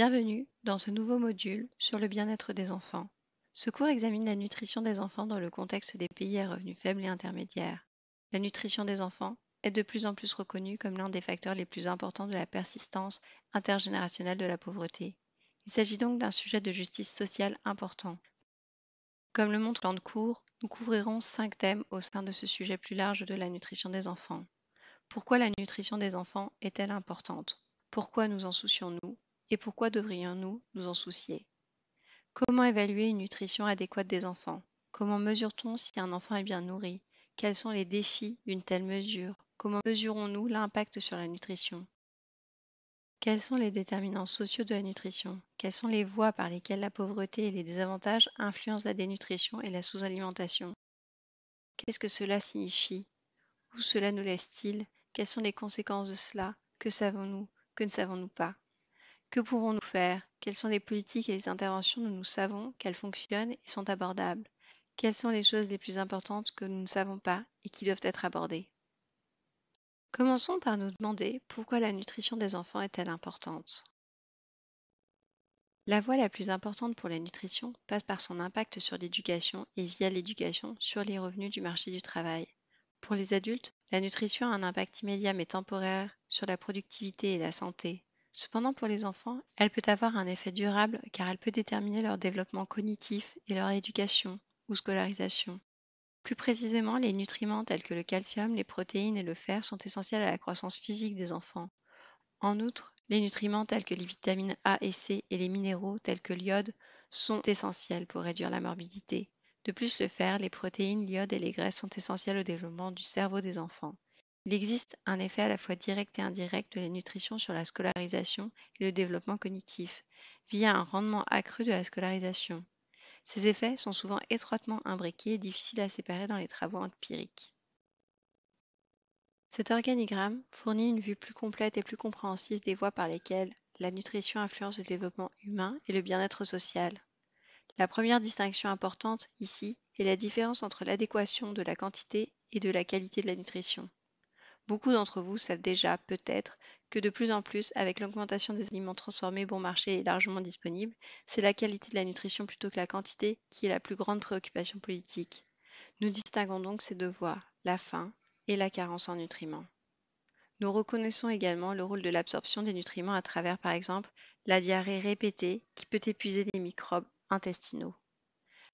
Bienvenue dans ce nouveau module sur le bien-être des enfants. Ce cours examine la nutrition des enfants dans le contexte des pays à revenus faibles et intermédiaires. La nutrition des enfants est de plus en plus reconnue comme l'un des facteurs les plus importants de la persistance intergénérationnelle de la pauvreté. Il s'agit donc d'un sujet de justice sociale important. Comme le montre plan de cours, nous couvrirons cinq thèmes au sein de ce sujet plus large de la nutrition des enfants. Pourquoi la nutrition des enfants est-elle importante Pourquoi nous en soucions-nous et pourquoi devrions-nous nous en soucier Comment évaluer une nutrition adéquate des enfants Comment mesure-t-on si un enfant est bien nourri Quels sont les défis d'une telle mesure Comment mesurons-nous l'impact sur la nutrition Quels sont les déterminants sociaux de la nutrition Quelles sont les voies par lesquelles la pauvreté et les désavantages influencent la dénutrition et la sous-alimentation Qu'est-ce que cela signifie Où cela nous laisse-t-il Quelles sont les conséquences de cela Que savons-nous Que ne savons-nous pas que pouvons-nous faire? Quelles sont les politiques et les interventions dont nous savons qu'elles fonctionnent et sont abordables? Quelles sont les choses les plus importantes que nous ne savons pas et qui doivent être abordées? Commençons par nous demander pourquoi la nutrition des enfants est-elle importante. La voie la plus importante pour la nutrition passe par son impact sur l'éducation et via l'éducation sur les revenus du marché du travail. Pour les adultes, la nutrition a un impact immédiat mais temporaire sur la productivité et la santé, Cependant pour les enfants, elle peut avoir un effet durable car elle peut déterminer leur développement cognitif et leur éducation ou scolarisation. Plus précisément, les nutriments tels que le calcium, les protéines et le fer sont essentiels à la croissance physique des enfants. En outre, les nutriments tels que les vitamines A et C et les minéraux tels que l'iode sont essentiels pour réduire la morbidité. De plus, le fer, les protéines, l'iode et les graisses sont essentiels au développement du cerveau des enfants. Il existe un effet à la fois direct et indirect de la nutrition sur la scolarisation et le développement cognitif, via un rendement accru de la scolarisation. Ces effets sont souvent étroitement imbriqués et difficiles à séparer dans les travaux empiriques. Cet organigramme fournit une vue plus complète et plus compréhensive des voies par lesquelles la nutrition influence le développement humain et le bien-être social. La première distinction importante ici est la différence entre l'adéquation de la quantité et de la qualité de la nutrition. Beaucoup d'entre vous savent déjà, peut-être, que de plus en plus, avec l'augmentation des aliments transformés bon marché et largement disponibles, c'est la qualité de la nutrition plutôt que la quantité qui est la plus grande préoccupation politique. Nous distinguons donc ces deux voies, la faim et la carence en nutriments. Nous reconnaissons également le rôle de l'absorption des nutriments à travers, par exemple, la diarrhée répétée qui peut épuiser des microbes intestinaux.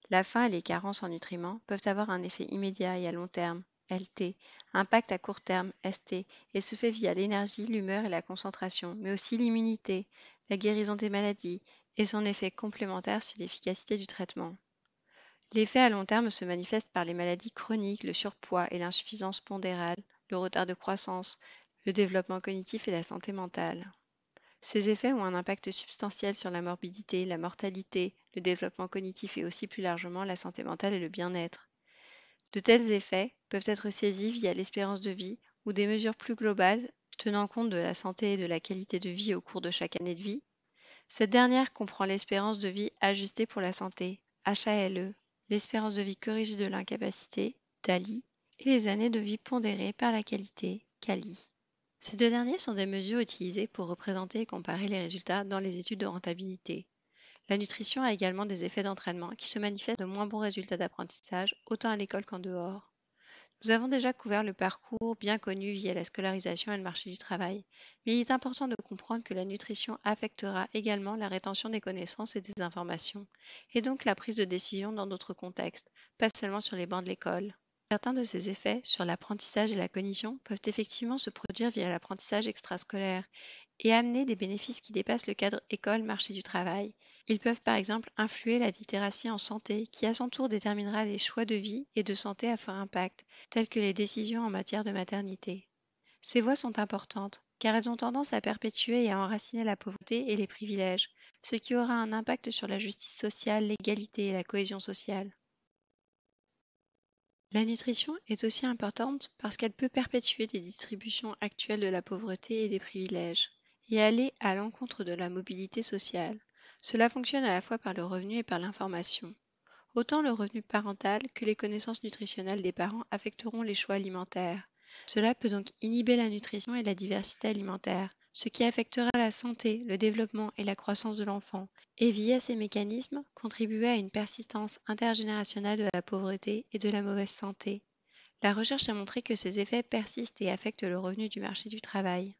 La faim et les carences en nutriments peuvent avoir un effet immédiat et à long terme, LT, impact à court terme, ST, et se fait via l'énergie, l'humeur et la concentration, mais aussi l'immunité, la guérison des maladies et son effet complémentaire sur l'efficacité du traitement. L'effet à long terme se manifeste par les maladies chroniques, le surpoids et l'insuffisance pondérale, le retard de croissance, le développement cognitif et la santé mentale. Ces effets ont un impact substantiel sur la morbidité, la mortalité, le développement cognitif et aussi plus largement la santé mentale et le bien-être. De tels effets peuvent être saisis via l'espérance de vie ou des mesures plus globales tenant compte de la santé et de la qualité de vie au cours de chaque année de vie. Cette dernière comprend l'espérance de vie ajustée pour la santé, HALE, l'espérance de vie corrigée de l'incapacité, DALI, et les années de vie pondérées par la qualité, CALI. Ces deux derniers sont des mesures utilisées pour représenter et comparer les résultats dans les études de rentabilité, la nutrition a également des effets d'entraînement qui se manifestent de moins bons résultats d'apprentissage, autant à l'école qu'en dehors. Nous avons déjà couvert le parcours bien connu via la scolarisation et le marché du travail, mais il est important de comprendre que la nutrition affectera également la rétention des connaissances et des informations, et donc la prise de décision dans d'autres contextes, pas seulement sur les bancs de l'école. Certains de ces effets sur l'apprentissage et la cognition peuvent effectivement se produire via l'apprentissage extrascolaire et amener des bénéfices qui dépassent le cadre école-marché du travail. Ils peuvent par exemple influer la littératie en santé qui à son tour déterminera les choix de vie et de santé à fort impact, tels que les décisions en matière de maternité. Ces voies sont importantes car elles ont tendance à perpétuer et à enraciner la pauvreté et les privilèges, ce qui aura un impact sur la justice sociale, l'égalité et la cohésion sociale. La nutrition est aussi importante parce qu'elle peut perpétuer les distributions actuelles de la pauvreté et des privilèges, et aller à l'encontre de la mobilité sociale. Cela fonctionne à la fois par le revenu et par l'information. Autant le revenu parental que les connaissances nutritionnelles des parents affecteront les choix alimentaires. Cela peut donc inhiber la nutrition et la diversité alimentaire, ce qui affectera la santé, le développement et la croissance de l'enfant, et via ces mécanismes contribuer à une persistance intergénérationnelle de la pauvreté et de la mauvaise santé. La recherche a montré que ces effets persistent et affectent le revenu du marché du travail.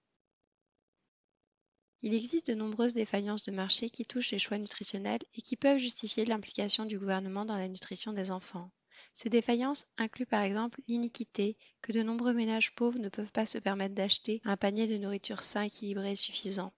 Il existe de nombreuses défaillances de marché qui touchent les choix nutritionnels et qui peuvent justifier l'implication du gouvernement dans la nutrition des enfants. Ces défaillances incluent par exemple l'iniquité que de nombreux ménages pauvres ne peuvent pas se permettre d'acheter un panier de nourriture sain, équilibré et suffisant.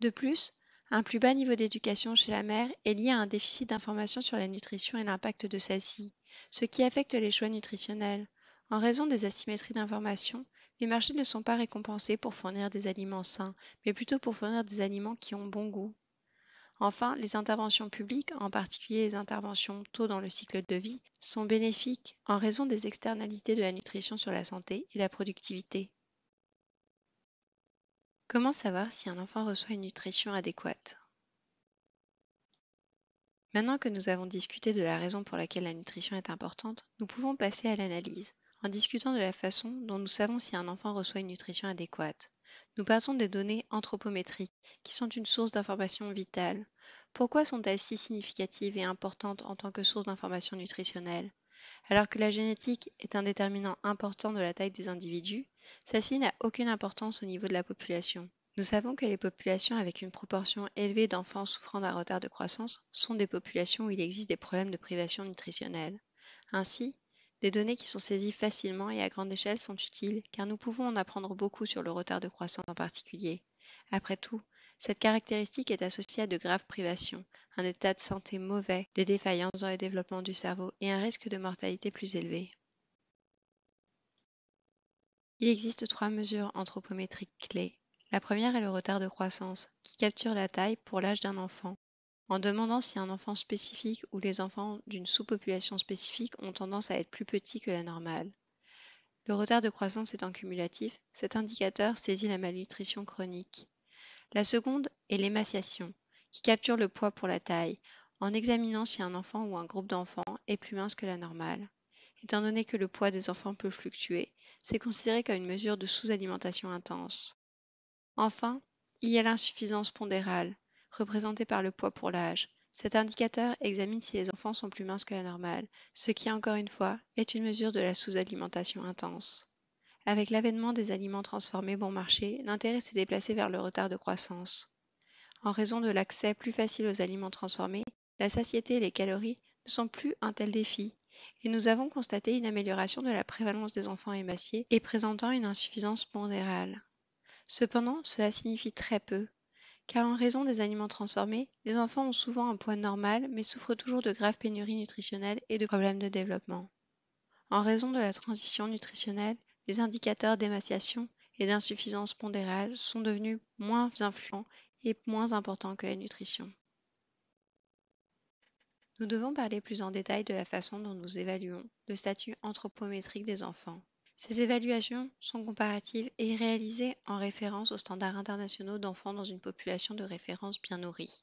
De plus, un plus bas niveau d'éducation chez la mère est lié à un déficit d'information sur la nutrition et l'impact de celle-ci, ce qui affecte les choix nutritionnels. En raison des asymétries d'information, les marchés ne sont pas récompensés pour fournir des aliments sains, mais plutôt pour fournir des aliments qui ont bon goût, Enfin, les interventions publiques, en particulier les interventions tôt dans le cycle de vie, sont bénéfiques en raison des externalités de la nutrition sur la santé et la productivité. Comment savoir si un enfant reçoit une nutrition adéquate Maintenant que nous avons discuté de la raison pour laquelle la nutrition est importante, nous pouvons passer à l'analyse, en discutant de la façon dont nous savons si un enfant reçoit une nutrition adéquate. Nous partons des données anthropométriques, qui sont une source d'information vitale. Pourquoi sont-elles si significatives et importantes en tant que source d'information nutritionnelle Alors que la génétique est un déterminant important de la taille des individus, celle-ci n'a aucune importance au niveau de la population. Nous savons que les populations avec une proportion élevée d'enfants souffrant d'un retard de croissance sont des populations où il existe des problèmes de privation nutritionnelle. Ainsi, des données qui sont saisies facilement et à grande échelle sont utiles car nous pouvons en apprendre beaucoup sur le retard de croissance en particulier. Après tout, cette caractéristique est associée à de graves privations, un état de santé mauvais, des défaillances dans le développement du cerveau et un risque de mortalité plus élevé. Il existe trois mesures anthropométriques clés. La première est le retard de croissance, qui capture la taille pour l'âge d'un enfant, en demandant si un enfant spécifique ou les enfants d'une sous-population spécifique ont tendance à être plus petits que la normale. Le retard de croissance étant cumulatif, cet indicateur saisit la malnutrition chronique. La seconde est l'émaciation, qui capture le poids pour la taille, en examinant si un enfant ou un groupe d'enfants est plus mince que la normale. Étant donné que le poids des enfants peut fluctuer, c'est considéré comme une mesure de sous-alimentation intense. Enfin, il y a l'insuffisance pondérale, représenté par le poids pour l'âge. Cet indicateur examine si les enfants sont plus minces que la normale, ce qui, encore une fois, est une mesure de la sous-alimentation intense. Avec l'avènement des aliments transformés bon marché, l'intérêt s'est déplacé vers le retard de croissance. En raison de l'accès plus facile aux aliments transformés, la satiété et les calories ne sont plus un tel défi, et nous avons constaté une amélioration de la prévalence des enfants émaciés et présentant une insuffisance pondérale. Cependant, cela signifie très peu, car en raison des aliments transformés, les enfants ont souvent un poids normal mais souffrent toujours de graves pénuries nutritionnelles et de problèmes de développement. En raison de la transition nutritionnelle, les indicateurs d'émaciation et d'insuffisance pondérale sont devenus moins influents et moins importants que la nutrition. Nous devons parler plus en détail de la façon dont nous évaluons le statut anthropométrique des enfants ces évaluations sont comparatives et réalisées en référence aux standards internationaux d'enfants dans une population de référence bien nourrie.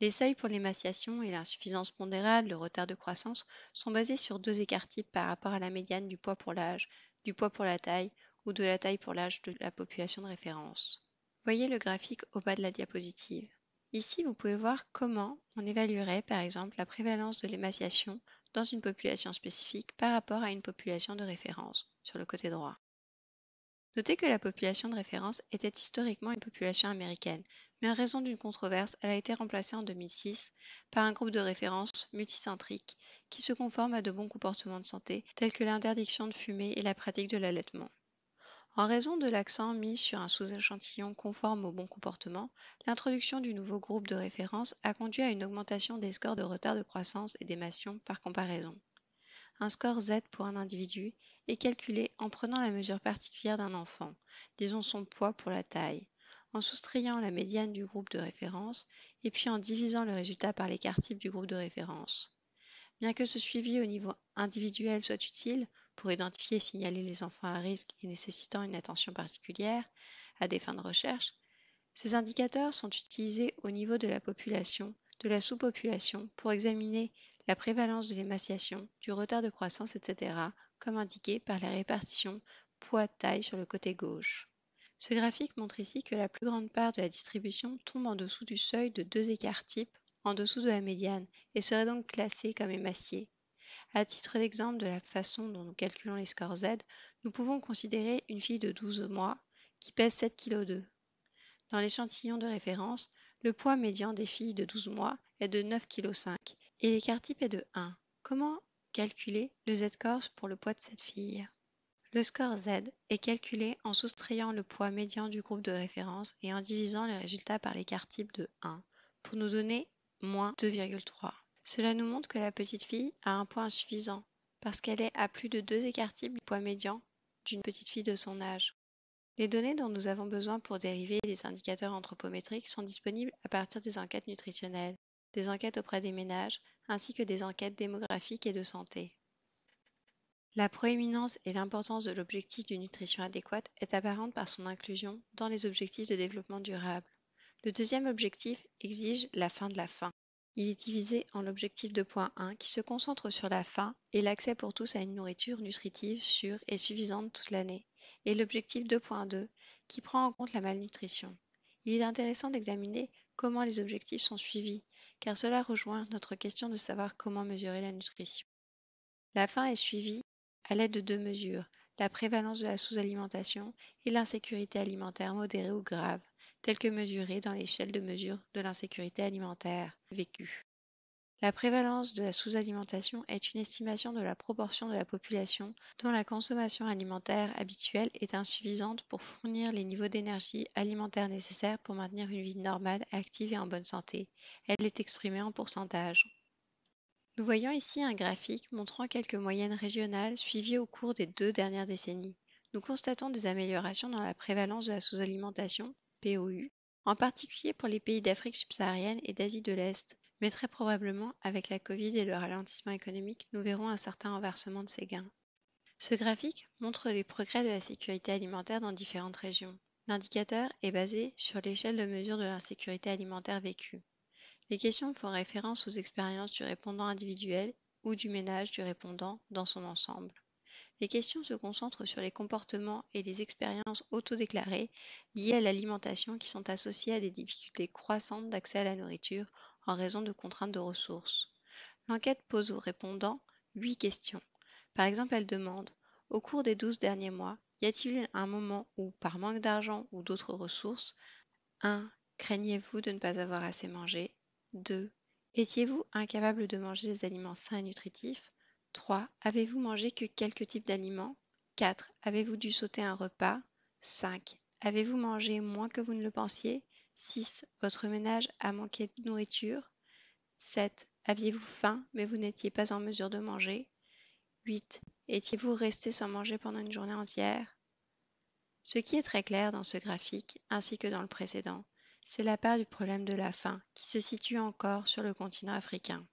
Les seuils pour l'émaciation et l'insuffisance pondérale, le retard de croissance, sont basés sur deux écarts types par rapport à la médiane du poids pour l'âge, du poids pour la taille ou de la taille pour l'âge de la population de référence. Voyez le graphique au bas de la diapositive. Ici, vous pouvez voir comment on évaluerait par exemple la prévalence de l'émaciation dans une population spécifique par rapport à une population de référence, sur le côté droit. Notez que la population de référence était historiquement une population américaine, mais en raison d'une controverse, elle a été remplacée en 2006 par un groupe de référence multicentrique qui se conforme à de bons comportements de santé tels que l'interdiction de fumer et la pratique de l'allaitement. En raison de l'accent mis sur un sous-échantillon conforme au bon comportement, l'introduction du nouveau groupe de référence a conduit à une augmentation des scores de retard de croissance et d'émission par comparaison. Un score Z pour un individu est calculé en prenant la mesure particulière d'un enfant, disons son poids pour la taille, en soustrayant la médiane du groupe de référence et puis en divisant le résultat par l'écart type du groupe de référence. Bien que ce suivi au niveau individuel soit utile, pour identifier et signaler les enfants à risque et nécessitant une attention particulière à des fins de recherche, ces indicateurs sont utilisés au niveau de la population, de la sous-population, pour examiner la prévalence de l'émaciation, du retard de croissance, etc., comme indiqué par la répartition poids-taille sur le côté gauche. Ce graphique montre ici que la plus grande part de la distribution tombe en dessous du seuil de deux écarts types, en dessous de la médiane, et serait donc classée comme émaciée, à titre d'exemple de la façon dont nous calculons les scores Z, nous pouvons considérer une fille de 12 mois qui pèse 7,2 kg. Dans l'échantillon de référence, le poids médian des filles de 12 mois est de 9,5 kg et l'écart type est de 1. Comment calculer le Z-score pour le poids de cette fille Le score Z est calculé en soustrayant le poids médian du groupe de référence et en divisant le résultat par l'écart type de 1 pour nous donner moins 2,3. Cela nous montre que la petite fille a un poids insuffisant, parce qu'elle est à plus de deux écarts-types du poids médian d'une petite fille de son âge. Les données dont nous avons besoin pour dériver des indicateurs anthropométriques sont disponibles à partir des enquêtes nutritionnelles, des enquêtes auprès des ménages, ainsi que des enquêtes démographiques et de santé. La proéminence et l'importance de l'objectif d'une nutrition adéquate est apparente par son inclusion dans les objectifs de développement durable. Le deuxième objectif exige la fin de la faim. Il est divisé en l'objectif 2.1 qui se concentre sur la faim et l'accès pour tous à une nourriture nutritive, sûre et suffisante toute l'année, et l'objectif 2.2 qui prend en compte la malnutrition. Il est intéressant d'examiner comment les objectifs sont suivis, car cela rejoint notre question de savoir comment mesurer la nutrition. La faim est suivie à l'aide de deux mesures, la prévalence de la sous-alimentation et l'insécurité alimentaire modérée ou grave, telle que mesurée dans l'échelle de mesure de l'insécurité alimentaire vécue. La prévalence de la sous-alimentation est une estimation de la proportion de la population dont la consommation alimentaire habituelle est insuffisante pour fournir les niveaux d'énergie alimentaire nécessaires pour maintenir une vie normale, active et en bonne santé. Elle est exprimée en pourcentage. Nous voyons ici un graphique montrant quelques moyennes régionales suivies au cours des deux dernières décennies. Nous constatons des améliorations dans la prévalence de la sous-alimentation POU, en particulier pour les pays d'Afrique subsaharienne et d'Asie de l'Est. Mais très probablement, avec la Covid et le ralentissement économique, nous verrons un certain renversement de ces gains. Ce graphique montre les progrès de la sécurité alimentaire dans différentes régions. L'indicateur est basé sur l'échelle de mesure de l'insécurité alimentaire vécue. Les questions font référence aux expériences du répondant individuel ou du ménage du répondant dans son ensemble. Les questions se concentrent sur les comportements et les expériences autodéclarées liées à l'alimentation qui sont associées à des difficultés croissantes d'accès à la nourriture en raison de contraintes de ressources. L'enquête pose aux répondants huit questions. Par exemple, elle demande Au cours des douze derniers mois, y a-t-il un moment où, par manque d'argent ou d'autres ressources, 1. Craignez-vous de ne pas avoir assez mangé 2. Étiez-vous incapable de manger des aliments sains et nutritifs 3. Avez-vous mangé que quelques types d'aliments 4. Avez-vous dû sauter un repas 5. Avez-vous mangé moins que vous ne le pensiez 6. Votre ménage a manqué de nourriture 7. Aviez-vous faim mais vous n'étiez pas en mesure de manger 8. Étiez-vous resté sans manger pendant une journée entière Ce qui est très clair dans ce graphique ainsi que dans le précédent, c'est la part du problème de la faim qui se situe encore sur le continent africain.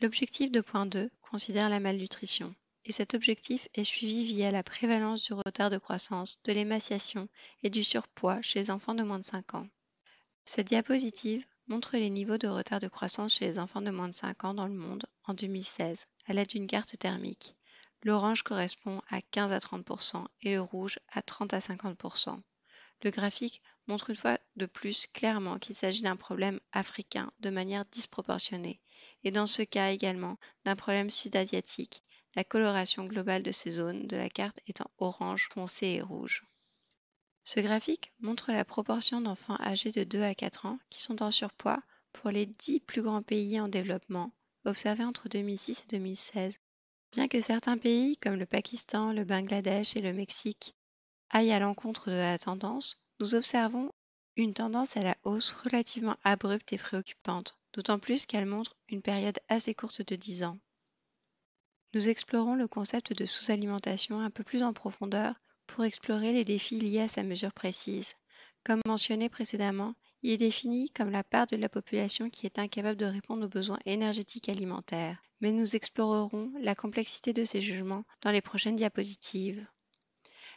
L'objectif de point 2 considère la malnutrition et cet objectif est suivi via la prévalence du retard de croissance, de l'émaciation et du surpoids chez les enfants de moins de 5 ans. Cette diapositive montre les niveaux de retard de croissance chez les enfants de moins de 5 ans dans le monde en 2016 à l'aide d'une carte thermique. L'orange correspond à 15 à 30 et le rouge à 30 à 50 Le graphique montre une fois de plus clairement qu'il s'agit d'un problème africain de manière disproportionnée, et dans ce cas également d'un problème sud-asiatique, la coloration globale de ces zones de la carte étant orange foncé et rouge. Ce graphique montre la proportion d'enfants âgés de 2 à 4 ans qui sont en surpoids pour les 10 plus grands pays en développement, observés entre 2006 et 2016, bien que certains pays comme le Pakistan, le Bangladesh et le Mexique aillent à l'encontre de la tendance, nous observons une tendance à la hausse relativement abrupte et préoccupante, d'autant plus qu'elle montre une période assez courte de 10 ans. Nous explorons le concept de sous-alimentation un peu plus en profondeur pour explorer les défis liés à sa mesure précise. Comme mentionné précédemment, il est défini comme la part de la population qui est incapable de répondre aux besoins énergétiques alimentaires, mais nous explorerons la complexité de ces jugements dans les prochaines diapositives.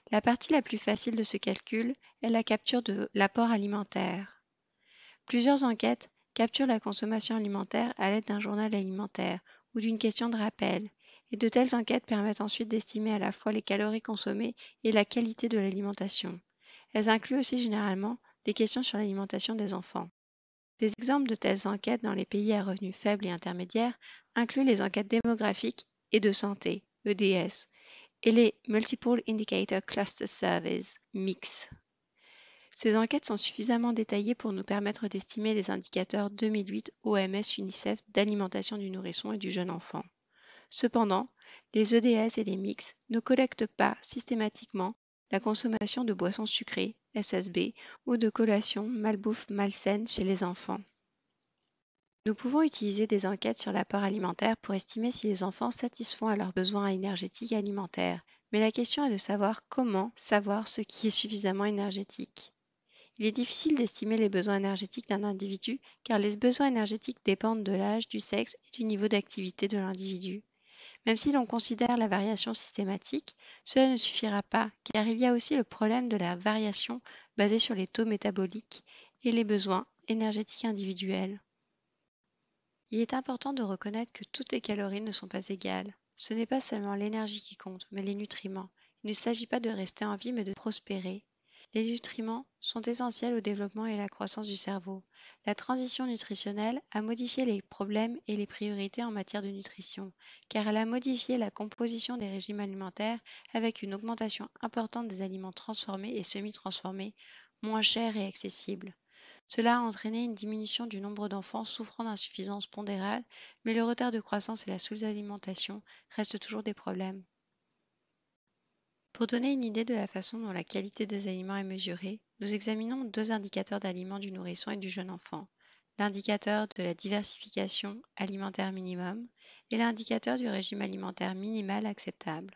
La partie la plus facile de ce calcul est la capture de l'apport alimentaire. Plusieurs enquêtes capturent la consommation alimentaire à l'aide d'un journal alimentaire ou d'une question de rappel, et de telles enquêtes permettent ensuite d'estimer à la fois les calories consommées et la qualité de l'alimentation. Elles incluent aussi généralement des questions sur l'alimentation des enfants. Des exemples de telles enquêtes dans les pays à revenus faibles et intermédiaires incluent les enquêtes démographiques et de santé, EDS, et les Multiple Indicator Cluster Surveys MIX. Ces enquêtes sont suffisamment détaillées pour nous permettre d'estimer les indicateurs 2008 OMS UNICEF d'alimentation du nourrisson et du jeune enfant. Cependant, les EDS et les MIX ne collectent pas systématiquement la consommation de boissons sucrées, SSB, ou de collations malbouffe malsaines chez les enfants. Nous pouvons utiliser des enquêtes sur l'apport alimentaire pour estimer si les enfants satisfont à leurs besoins énergétiques alimentaires, mais la question est de savoir comment savoir ce qui est suffisamment énergétique. Il est difficile d'estimer les besoins énergétiques d'un individu car les besoins énergétiques dépendent de l'âge, du sexe et du niveau d'activité de l'individu. Même si l'on considère la variation systématique, cela ne suffira pas car il y a aussi le problème de la variation basée sur les taux métaboliques et les besoins énergétiques individuels. Il est important de reconnaître que toutes les calories ne sont pas égales. Ce n'est pas seulement l'énergie qui compte, mais les nutriments. Il ne s'agit pas de rester en vie, mais de prospérer. Les nutriments sont essentiels au développement et à la croissance du cerveau. La transition nutritionnelle a modifié les problèmes et les priorités en matière de nutrition, car elle a modifié la composition des régimes alimentaires avec une augmentation importante des aliments transformés et semi-transformés, moins chers et accessibles. Cela a entraîné une diminution du nombre d'enfants souffrant d'insuffisance pondérale, mais le retard de croissance et la sous-alimentation restent toujours des problèmes. Pour donner une idée de la façon dont la qualité des aliments est mesurée, nous examinons deux indicateurs d'aliments du nourrisson et du jeune enfant, l'indicateur de la diversification alimentaire minimum et l'indicateur du régime alimentaire minimal acceptable.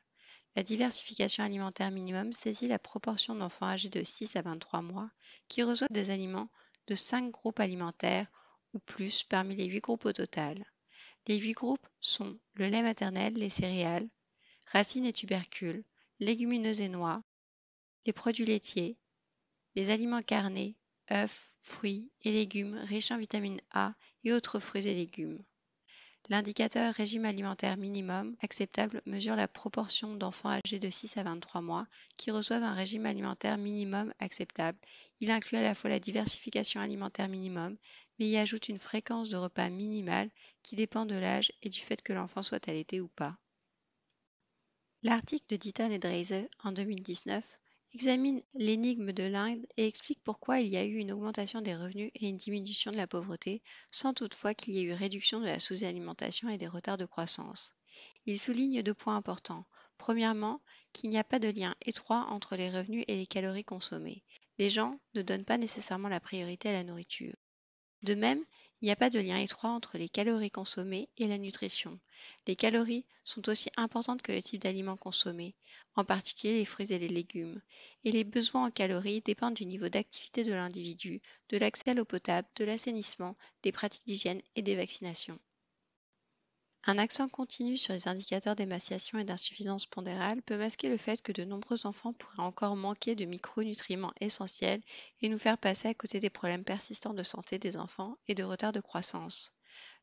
La diversification alimentaire minimum saisit la proportion d'enfants âgés de 6 à 23 mois qui reçoivent des aliments de cinq groupes alimentaires ou plus parmi les huit groupes au total. Les huit groupes sont le lait maternel, les céréales, racines et tubercules, légumineuses et noix, les produits laitiers, les aliments carnés, œufs, fruits et légumes riches en vitamine A et autres fruits et légumes. L'indicateur régime alimentaire minimum acceptable mesure la proportion d'enfants âgés de 6 à 23 mois qui reçoivent un régime alimentaire minimum acceptable. Il inclut à la fois la diversification alimentaire minimum, mais y ajoute une fréquence de repas minimale qui dépend de l'âge et du fait que l'enfant soit allaité ou pas. L'article de Ditton et Dreise en 2019 examine l'énigme de l'Inde et explique pourquoi il y a eu une augmentation des revenus et une diminution de la pauvreté, sans toutefois qu'il y ait eu réduction de la sous-alimentation et des retards de croissance. Il souligne deux points importants. Premièrement, qu'il n'y a pas de lien étroit entre les revenus et les calories consommées. Les gens ne donnent pas nécessairement la priorité à la nourriture. De même, il n'y a pas de lien étroit entre les calories consommées et la nutrition. Les calories sont aussi importantes que le type d'aliments consommés, en particulier les fruits et les légumes, et les besoins en calories dépendent du niveau d'activité de l'individu, de l'accès à l'eau potable, de l'assainissement, des pratiques d'hygiène et des vaccinations. Un accent continu sur les indicateurs d'émaciation et d'insuffisance pondérale peut masquer le fait que de nombreux enfants pourraient encore manquer de micronutriments essentiels et nous faire passer à côté des problèmes persistants de santé des enfants et de retard de croissance.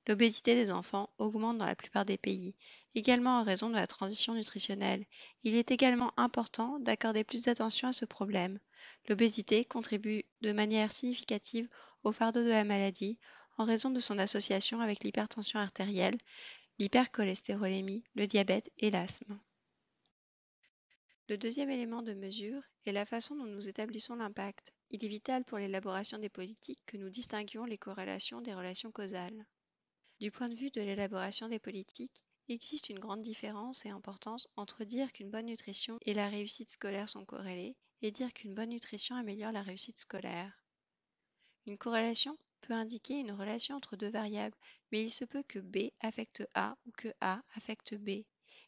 L'obésité des enfants augmente dans la plupart des pays, également en raison de la transition nutritionnelle. Il est également important d'accorder plus d'attention à ce problème. L'obésité contribue de manière significative au fardeau de la maladie en raison de son association avec l'hypertension artérielle, l'hypercholestérolémie, le diabète et l'asthme. Le deuxième élément de mesure est la façon dont nous établissons l'impact. Il est vital pour l'élaboration des politiques que nous distinguions les corrélations des relations causales. Du point de vue de l'élaboration des politiques, il existe une grande différence et importance entre dire qu'une bonne nutrition et la réussite scolaire sont corrélées et dire qu'une bonne nutrition améliore la réussite scolaire. Une corrélation peut indiquer une relation entre deux variables, mais il se peut que B affecte A ou que A affecte B.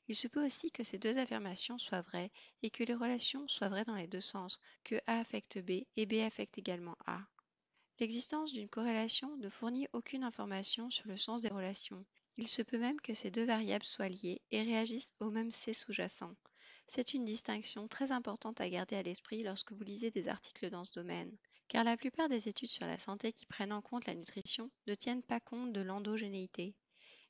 Il se peut aussi que ces deux affirmations soient vraies et que les relations soient vraies dans les deux sens, que A affecte B et B affecte également A. L'existence d'une corrélation ne fournit aucune information sur le sens des relations. Il se peut même que ces deux variables soient liées et réagissent au même C sous-jacent. C'est une distinction très importante à garder à l'esprit lorsque vous lisez des articles dans ce domaine car la plupart des études sur la santé qui prennent en compte la nutrition ne tiennent pas compte de l'endogénéité.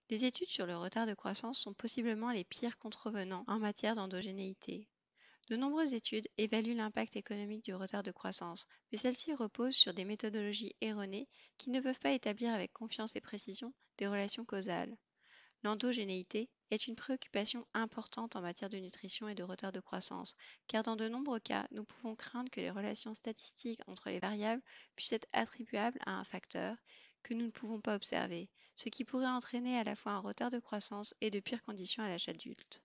Les études sur le retard de croissance sont possiblement les pires contrevenants en matière d'endogénéité. De nombreuses études évaluent l'impact économique du retard de croissance, mais celles-ci reposent sur des méthodologies erronées qui ne peuvent pas établir avec confiance et précision des relations causales. L'endogénéité est une préoccupation importante en matière de nutrition et de retard de croissance, car dans de nombreux cas, nous pouvons craindre que les relations statistiques entre les variables puissent être attribuables à un facteur que nous ne pouvons pas observer, ce qui pourrait entraîner à la fois un retard de croissance et de pires conditions à l'âge adulte.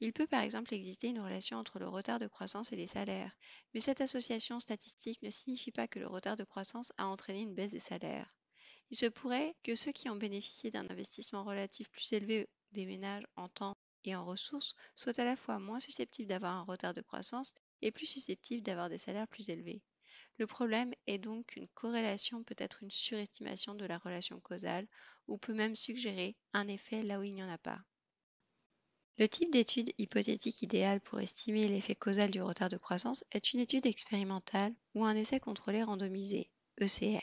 Il peut par exemple exister une relation entre le retard de croissance et les salaires, mais cette association statistique ne signifie pas que le retard de croissance a entraîné une baisse des salaires. Il se pourrait que ceux qui ont bénéficié d'un investissement relatif plus élevé des ménages en temps et en ressources soient à la fois moins susceptibles d'avoir un retard de croissance et plus susceptibles d'avoir des salaires plus élevés. Le problème est donc qu'une corrélation peut être une surestimation de la relation causale ou peut même suggérer un effet là où il n'y en a pas. Le type d'étude hypothétique idéale pour estimer l'effet causal du retard de croissance est une étude expérimentale ou un essai contrôlé randomisé, ECR.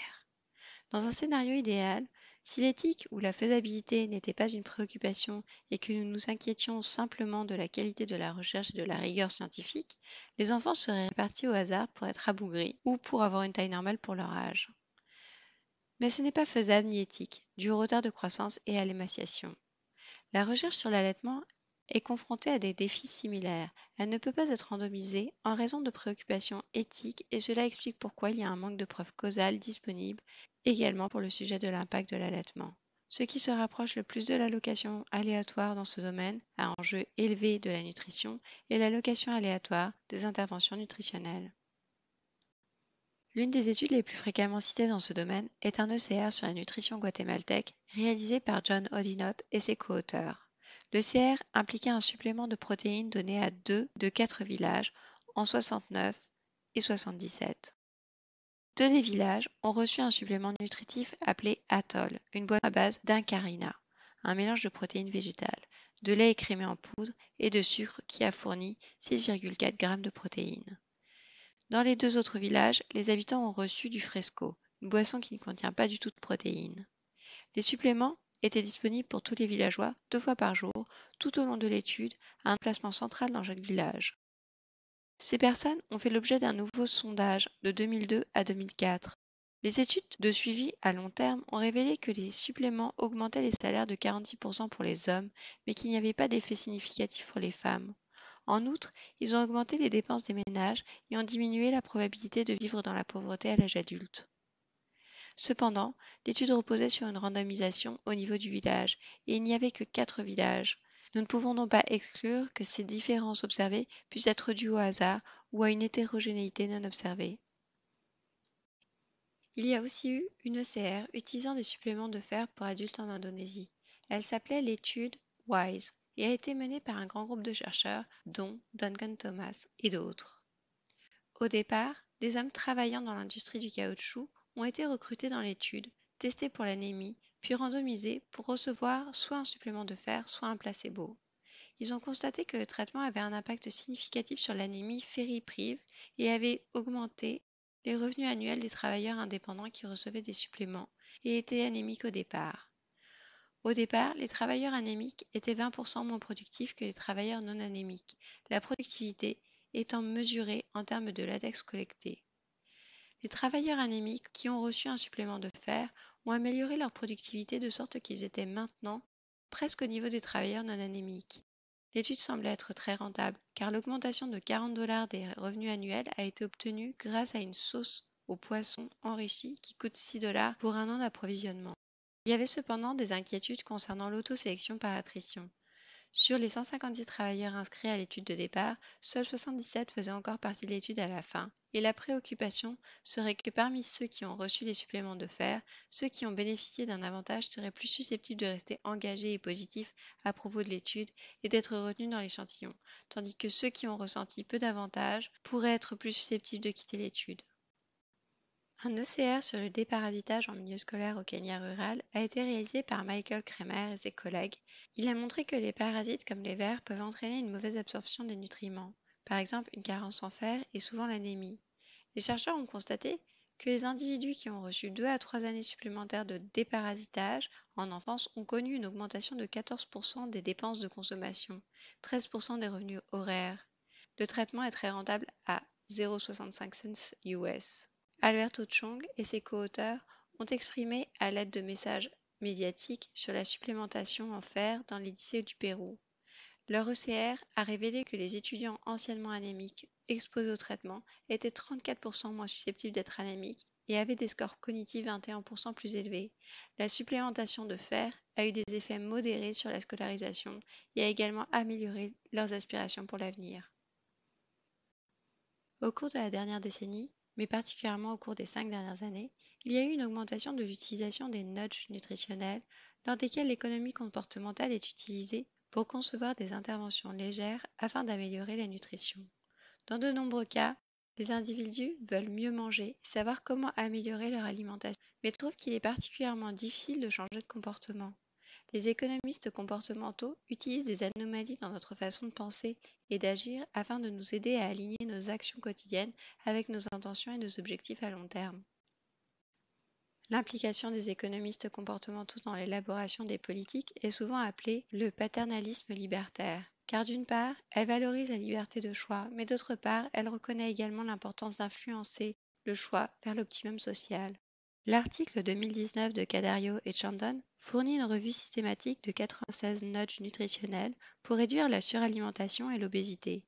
Dans un scénario idéal, si l'éthique ou la faisabilité n'était pas une préoccupation et que nous nous inquiétions simplement de la qualité de la recherche et de la rigueur scientifique, les enfants seraient répartis au hasard pour être abougris ou pour avoir une taille normale pour leur âge. Mais ce n'est pas faisable ni éthique, dû au retard de croissance et à l'émaciation. La recherche sur l'allaitement est confrontée à des défis similaires. Elle ne peut pas être randomisée en raison de préoccupations éthiques et cela explique pourquoi il y a un manque de preuves causales disponibles également pour le sujet de l'impact de l'allaitement. Ce qui se rapproche le plus de l'allocation aléatoire dans ce domaine, à enjeu élevé de la nutrition, est l'allocation aléatoire des interventions nutritionnelles. L'une des études les plus fréquemment citées dans ce domaine est un ECR sur la nutrition guatémaltèque réalisé par John Odinot et ses co-auteurs. L'ECR impliquait un supplément de protéines donné à deux de quatre villages en 69 et 77. Deux des villages ont reçu un supplément nutritif appelé Atoll, une boisson à base d'incarina, un mélange de protéines végétales, de lait écrémé en poudre et de sucre qui a fourni 6,4 g de protéines. Dans les deux autres villages, les habitants ont reçu du fresco, une boisson qui ne contient pas du tout de protéines. Les suppléments étaient disponibles pour tous les villageois deux fois par jour tout au long de l'étude à un emplacement central dans chaque village. Ces personnes ont fait l'objet d'un nouveau sondage de 2002 à 2004. Les études de suivi à long terme ont révélé que les suppléments augmentaient les salaires de 46% pour les hommes, mais qu'il n'y avait pas d'effet significatif pour les femmes. En outre, ils ont augmenté les dépenses des ménages et ont diminué la probabilité de vivre dans la pauvreté à l'âge adulte. Cependant, l'étude reposait sur une randomisation au niveau du village, et il n'y avait que quatre villages. Nous ne pouvons donc pas exclure que ces différences observées puissent être dues au hasard ou à une hétérogénéité non observée. Il y a aussi eu une ECR utilisant des suppléments de fer pour adultes en Indonésie. Elle s'appelait l'étude WISE et a été menée par un grand groupe de chercheurs, dont Duncan Thomas et d'autres. Au départ, des hommes travaillant dans l'industrie du caoutchouc ont été recrutés dans l'étude, testés pour l'anémie, puis randomisés pour recevoir soit un supplément de fer, soit un placebo. Ils ont constaté que le traitement avait un impact significatif sur l'anémie ferriprive et avait augmenté les revenus annuels des travailleurs indépendants qui recevaient des suppléments et étaient anémiques au départ. Au départ, les travailleurs anémiques étaient 20% moins productifs que les travailleurs non anémiques, la productivité étant mesurée en termes de latex collecté. Les travailleurs anémiques qui ont reçu un supplément de fer ont amélioré leur productivité de sorte qu'ils étaient maintenant presque au niveau des travailleurs non anémiques. L'étude semble être très rentable car l'augmentation de 40 dollars des revenus annuels a été obtenue grâce à une sauce au poisson enrichie qui coûte 6 dollars pour un an d'approvisionnement. Il y avait cependant des inquiétudes concernant l'autosélection par attrition. Sur les 156 travailleurs inscrits à l'étude de départ, seuls 77 faisaient encore partie de l'étude à la fin, et la préoccupation serait que parmi ceux qui ont reçu les suppléments de fer, ceux qui ont bénéficié d'un avantage seraient plus susceptibles de rester engagés et positifs à propos de l'étude et d'être retenus dans l'échantillon, tandis que ceux qui ont ressenti peu d'avantages pourraient être plus susceptibles de quitter l'étude. Un ECR sur le déparasitage en milieu scolaire au Kenya rural a été réalisé par Michael Kramer et ses collègues. Il a montré que les parasites comme les vers peuvent entraîner une mauvaise absorption des nutriments, par exemple une carence en fer et souvent l'anémie. Les chercheurs ont constaté que les individus qui ont reçu 2 à 3 années supplémentaires de déparasitage en enfance ont connu une augmentation de 14% des dépenses de consommation, 13% des revenus horaires. Le traitement est très rentable à 0,65 cents US. Alberto Chong et ses co-auteurs ont exprimé à l'aide de messages médiatiques sur la supplémentation en fer dans les lycées du Pérou. Leur ECR a révélé que les étudiants anciennement anémiques exposés au traitement étaient 34% moins susceptibles d'être anémiques et avaient des scores cognitifs 21% plus élevés. La supplémentation de fer a eu des effets modérés sur la scolarisation et a également amélioré leurs aspirations pour l'avenir. Au cours de la dernière décennie, mais particulièrement au cours des cinq dernières années, il y a eu une augmentation de l'utilisation des nudges nutritionnels, lors desquels l'économie comportementale est utilisée pour concevoir des interventions légères afin d'améliorer la nutrition. Dans de nombreux cas, les individus veulent mieux manger et savoir comment améliorer leur alimentation, mais trouvent qu'il est particulièrement difficile de changer de comportement. Les économistes comportementaux utilisent des anomalies dans notre façon de penser et d'agir afin de nous aider à aligner nos actions quotidiennes avec nos intentions et nos objectifs à long terme. L'implication des économistes comportementaux dans l'élaboration des politiques est souvent appelée le paternalisme libertaire, car d'une part, elle valorise la liberté de choix, mais d'autre part, elle reconnaît également l'importance d'influencer le choix vers l'optimum social. L'article 2019 de Cadario et Chandon fournit une revue systématique de 96 nudges nutritionnels pour réduire la suralimentation et l'obésité.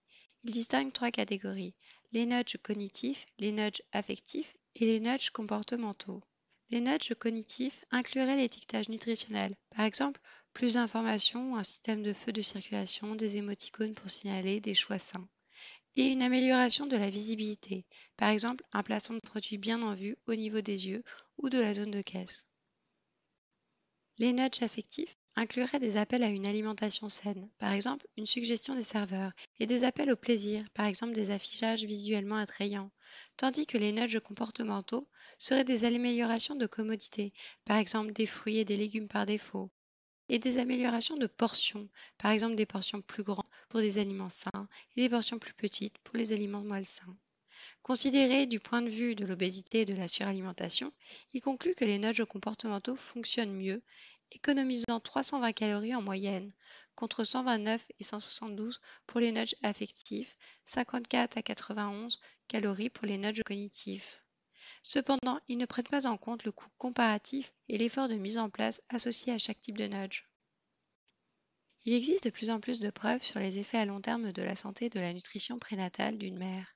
Il distingue trois catégories les nudges cognitifs, les nudges affectifs et les nudges comportementaux. Les nudges cognitifs incluraient l'étiquetage nutritionnel, par exemple plus d'informations ou un système de feu de circulation, des émoticônes pour signaler des choix sains et une amélioration de la visibilité, par exemple un placement de produits bien en vue au niveau des yeux ou de la zone de caisse. Les nudges affectifs incluraient des appels à une alimentation saine, par exemple une suggestion des serveurs, et des appels au plaisir, par exemple des affichages visuellement attrayants, tandis que les nudges comportementaux seraient des améliorations de commodité, par exemple des fruits et des légumes par défaut, et des améliorations de portions, par exemple des portions plus grandes pour des aliments sains et des portions plus petites pour les aliments malsains. sains. Considéré du point de vue de l'obésité et de la suralimentation, il conclut que les nudges comportementaux fonctionnent mieux, économisant 320 calories en moyenne, contre 129 et 172 pour les nudges affectifs, 54 à 91 calories pour les nudges cognitifs. Cependant, ils ne prennent pas en compte le coût comparatif et l'effort de mise en place associé à chaque type de nudge. Il existe de plus en plus de preuves sur les effets à long terme de la santé et de la nutrition prénatale d'une mère.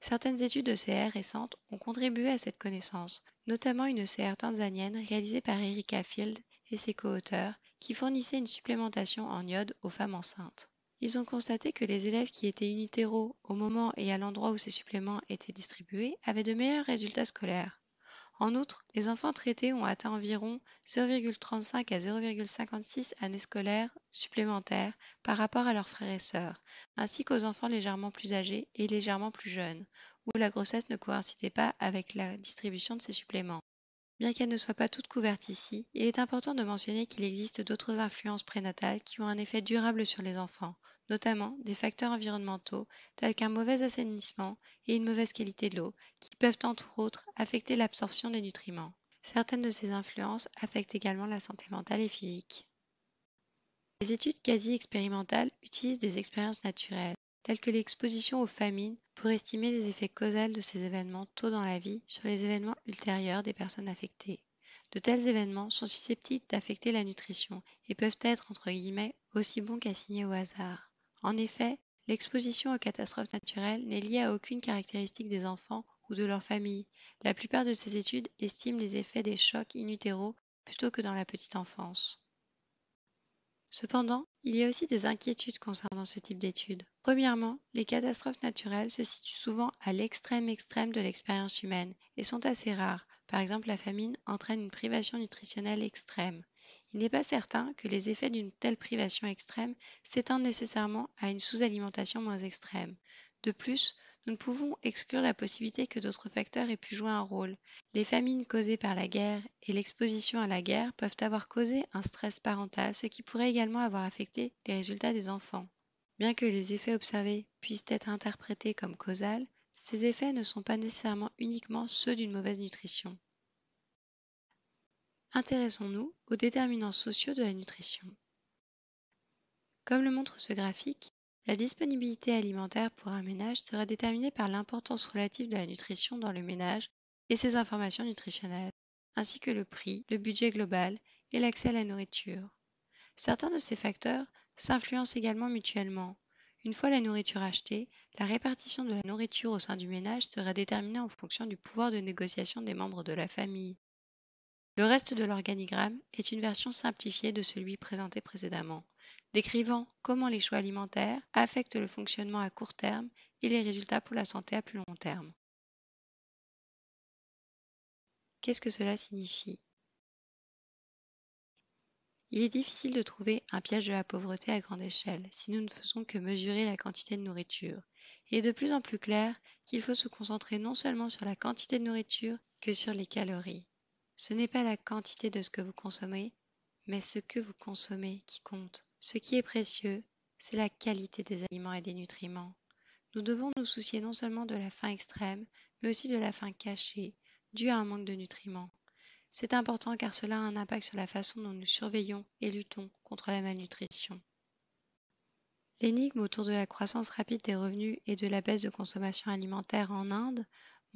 Certaines études de CR récentes ont contribué à cette connaissance, notamment une CR tanzanienne réalisée par Erika Field et ses co-auteurs, qui fournissait une supplémentation en iode aux femmes enceintes. Ils ont constaté que les élèves qui étaient unitéraux au moment et à l'endroit où ces suppléments étaient distribués avaient de meilleurs résultats scolaires. En outre, les enfants traités ont atteint environ 0,35 à 0,56 années scolaires supplémentaires par rapport à leurs frères et sœurs, ainsi qu'aux enfants légèrement plus âgés et légèrement plus jeunes, où la grossesse ne coïncidait pas avec la distribution de ces suppléments bien qu'elles ne soient pas toutes couvertes ici, il est important de mentionner qu'il existe d'autres influences prénatales qui ont un effet durable sur les enfants, notamment des facteurs environnementaux tels qu'un mauvais assainissement et une mauvaise qualité de l'eau, qui peuvent entre autres affecter l'absorption des nutriments. Certaines de ces influences affectent également la santé mentale et physique. Les études quasi expérimentales utilisent des expériences naturelles, telles que l'exposition aux famines, pour estimer les effets causaux de ces événements tôt dans la vie sur les événements ultérieurs des personnes affectées. De tels événements sont susceptibles d'affecter la nutrition et peuvent être entre guillemets aussi bons qu'assignés au hasard. En effet, l'exposition aux catastrophes naturelles n'est liée à aucune caractéristique des enfants ou de leur famille. La plupart de ces études estiment les effets des chocs inutéraux plutôt que dans la petite enfance. Cependant, il y a aussi des inquiétudes concernant ce type d'études. Premièrement, les catastrophes naturelles se situent souvent à l'extrême extrême de l'expérience humaine et sont assez rares. Par exemple, la famine entraîne une privation nutritionnelle extrême. Il n'est pas certain que les effets d'une telle privation extrême s'étendent nécessairement à une sous-alimentation moins extrême. De plus, nous ne pouvons exclure la possibilité que d'autres facteurs aient pu jouer un rôle. Les famines causées par la guerre et l'exposition à la guerre peuvent avoir causé un stress parental, ce qui pourrait également avoir affecté les résultats des enfants. Bien que les effets observés puissent être interprétés comme causales, ces effets ne sont pas nécessairement uniquement ceux d'une mauvaise nutrition. Intéressons-nous aux déterminants sociaux de la nutrition. Comme le montre ce graphique, la disponibilité alimentaire pour un ménage sera déterminée par l'importance relative de la nutrition dans le ménage et ses informations nutritionnelles, ainsi que le prix, le budget global et l'accès à la nourriture. Certains de ces facteurs s'influencent également mutuellement. Une fois la nourriture achetée, la répartition de la nourriture au sein du ménage sera déterminée en fonction du pouvoir de négociation des membres de la famille, le reste de l'organigramme est une version simplifiée de celui présenté précédemment, décrivant comment les choix alimentaires affectent le fonctionnement à court terme et les résultats pour la santé à plus long terme. Qu'est-ce que cela signifie Il est difficile de trouver un piège de la pauvreté à grande échelle si nous ne faisons que mesurer la quantité de nourriture. Il est de plus en plus clair qu'il faut se concentrer non seulement sur la quantité de nourriture que sur les calories. Ce n'est pas la quantité de ce que vous consommez, mais ce que vous consommez qui compte. Ce qui est précieux, c'est la qualité des aliments et des nutriments. Nous devons nous soucier non seulement de la faim extrême, mais aussi de la faim cachée, due à un manque de nutriments. C'est important car cela a un impact sur la façon dont nous surveillons et luttons contre la malnutrition. L'énigme autour de la croissance rapide des revenus et de la baisse de consommation alimentaire en Inde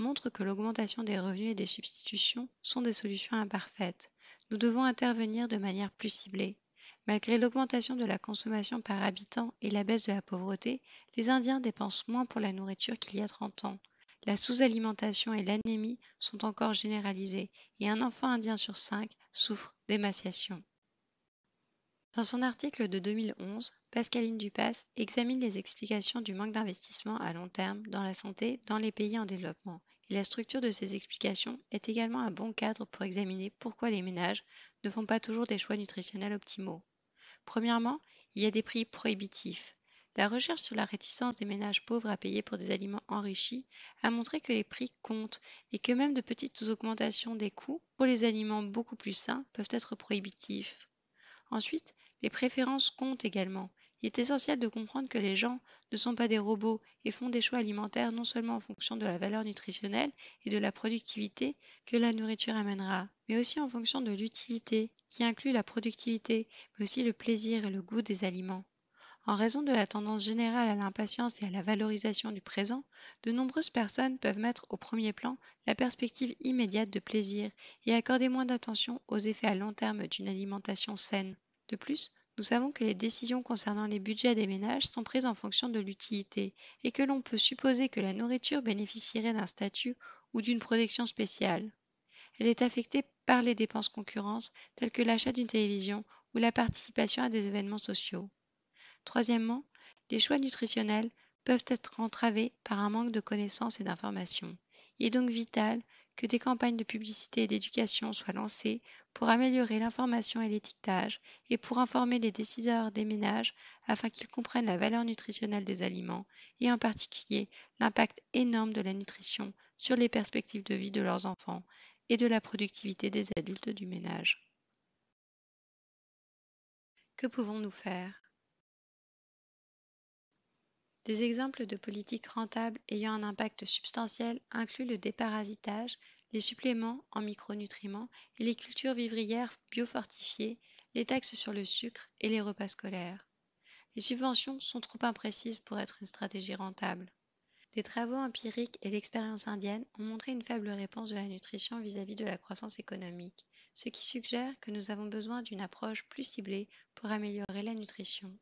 montre que l'augmentation des revenus et des substitutions sont des solutions imparfaites. Nous devons intervenir de manière plus ciblée. Malgré l'augmentation de la consommation par habitant et la baisse de la pauvreté, les Indiens dépensent moins pour la nourriture qu'il y a 30 ans. La sous-alimentation et l'anémie sont encore généralisées et un enfant indien sur cinq souffre d'émaciation. Dans son article de 2011, Pascaline Dupas examine les explications du manque d'investissement à long terme dans la santé dans les pays en développement la structure de ces explications est également un bon cadre pour examiner pourquoi les ménages ne font pas toujours des choix nutritionnels optimaux. Premièrement, il y a des prix prohibitifs. La recherche sur la réticence des ménages pauvres à payer pour des aliments enrichis a montré que les prix comptent et que même de petites augmentations des coûts pour les aliments beaucoup plus sains peuvent être prohibitifs. Ensuite, les préférences comptent également il est essentiel de comprendre que les gens ne sont pas des robots et font des choix alimentaires non seulement en fonction de la valeur nutritionnelle et de la productivité que la nourriture amènera, mais aussi en fonction de l'utilité, qui inclut la productivité, mais aussi le plaisir et le goût des aliments. En raison de la tendance générale à l'impatience et à la valorisation du présent, de nombreuses personnes peuvent mettre au premier plan la perspective immédiate de plaisir et accorder moins d'attention aux effets à long terme d'une alimentation saine. De plus, nous savons que les décisions concernant les budgets des ménages sont prises en fonction de l'utilité et que l'on peut supposer que la nourriture bénéficierait d'un statut ou d'une protection spéciale. Elle est affectée par les dépenses concurrentes telles que l'achat d'une télévision ou la participation à des événements sociaux. Troisièmement, les choix nutritionnels peuvent être entravés par un manque de connaissances et d'informations. Il est donc vital que des campagnes de publicité et d'éducation soient lancées pour améliorer l'information et l'étiquetage et pour informer les décideurs des ménages afin qu'ils comprennent la valeur nutritionnelle des aliments et en particulier l'impact énorme de la nutrition sur les perspectives de vie de leurs enfants et de la productivité des adultes du ménage. Que pouvons-nous faire des exemples de politiques rentables ayant un impact substantiel incluent le déparasitage, les suppléments en micronutriments et les cultures vivrières biofortifiées, les taxes sur le sucre et les repas scolaires. Les subventions sont trop imprécises pour être une stratégie rentable. Des travaux empiriques et l'expérience indienne ont montré une faible réponse de la nutrition vis-à-vis -vis de la croissance économique, ce qui suggère que nous avons besoin d'une approche plus ciblée pour améliorer la nutrition.